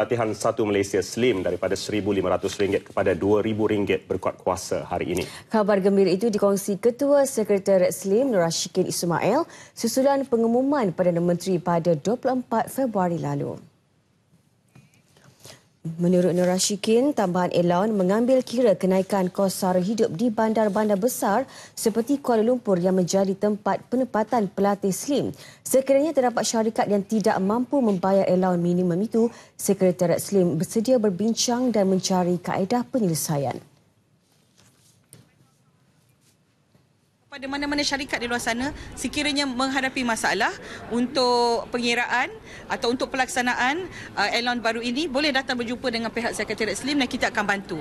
latihan satu Malaysia Slim daripada RM1,500 kepada RM2,000 berkuat kuasa hari ini. Kabar gembira itu dikongsi Ketua Sekretariat Slim Nur Ashikin Ismail susulan pengumuman pada Menteri pada 24 Februari lalu. Menurut Nur Rashikin, tambahan allowance mengambil kira kenaikan kos sara hidup di bandar-bandar besar seperti Kuala Lumpur yang menjadi tempat penempatan pelatih slim. Sekiranya terdapat syarikat yang tidak mampu membayar allowance minimum itu, Sekretariat Slim bersedia berbincang dan mencari kaedah penyelesaian. pada mana-mana syarikat di luar sana sekiranya menghadapi masalah untuk pengiraan atau untuk pelaksanaan uh, Elon baru ini boleh datang berjumpa dengan pihak Sekretariat Slim dan kita akan bantu.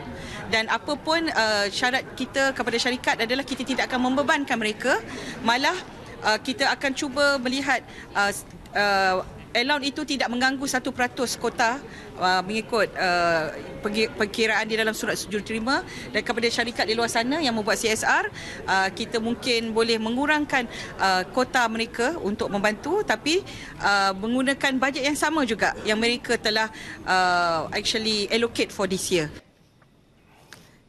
Dan apapun uh, syarat kita kepada syarikat adalah kita tidak akan membebankan mereka malah uh, kita akan cuba melihat uh, uh allowance itu tidak mengganggu satu peratus kota uh, mengikut uh, perkiraan di dalam surat setuju terima dan kepada syarikat di luar sana yang membuat CSR uh, kita mungkin boleh mengurangkan uh, kota mereka untuk membantu tapi uh, menggunakan bajet yang sama juga yang mereka telah uh, actually allocate for this year.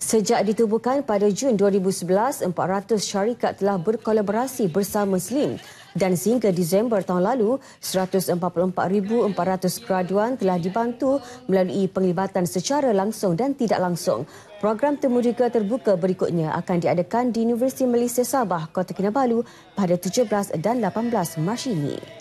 Sejak ditubuhkan pada Jun 2011, 400 syarikat telah berkolaborasi bersama Slim dan sehingga Disember tahun lalu 144,400 graduan telah dibantu melalui penglibatan secara langsung dan tidak langsung. Program temuduga terbuka berikutnya akan diadakan di Universiti Malaysia Sabah, Kota Kinabalu pada 17 dan 18 Mac ini.